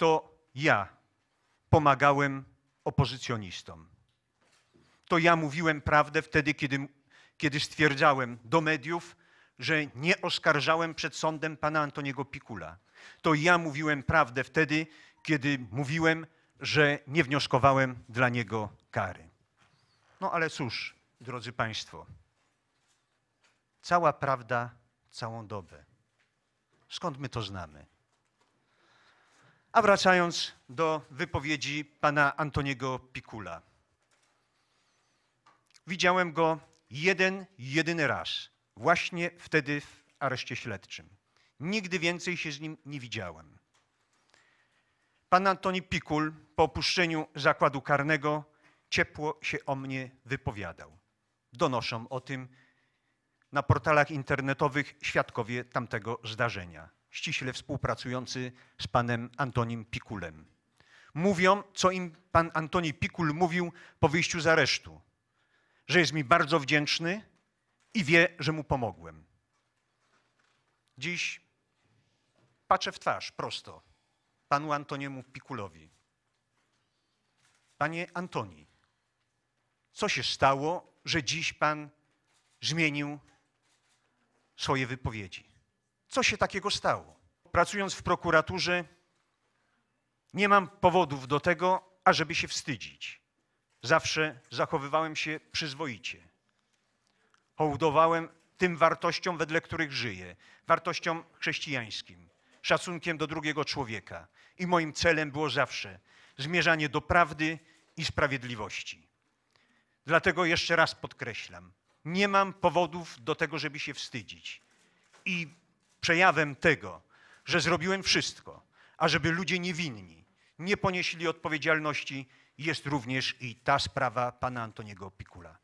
to ja pomagałem opozycjonistom. To ja mówiłem prawdę wtedy, kiedy, kiedy stwierdzałem do mediów, że nie oskarżałem przed sądem pana Antoniego Pikula. To ja mówiłem prawdę wtedy, kiedy mówiłem, że nie wnioskowałem dla niego kary. No ale cóż, drodzy Państwo, cała prawda całą dobę. Skąd my to znamy? A wracając do wypowiedzi pana Antoniego Pikula. Widziałem go jeden, jedyny raz, właśnie wtedy w areszcie śledczym. Nigdy więcej się z nim nie widziałem. Pan Antoni Pikul po opuszczeniu zakładu karnego ciepło się o mnie wypowiadał. Donoszą o tym na portalach internetowych świadkowie tamtego zdarzenia ściśle współpracujący z panem Antonim Pikulem. Mówią, co im pan Antoni Pikul mówił po wyjściu z aresztu, że jest mi bardzo wdzięczny i wie, że mu pomogłem. Dziś patrzę w twarz prosto panu Antoniemu Pikulowi. Panie Antoni, co się stało, że dziś pan zmienił swoje wypowiedzi? Co się takiego stało? Pracując w prokuraturze, nie mam powodów do tego, ażeby się wstydzić. Zawsze zachowywałem się przyzwoicie. Hołdowałem tym wartościom, wedle których żyję, wartościom chrześcijańskim, szacunkiem do drugiego człowieka. I moim celem było zawsze zmierzanie do prawdy i sprawiedliwości. Dlatego jeszcze raz podkreślam, nie mam powodów do tego, żeby się wstydzić. I przejawem tego, że zrobiłem wszystko, ażeby ludzie niewinni nie ponieśli odpowiedzialności, jest również i ta sprawa pana Antoniego Pikula.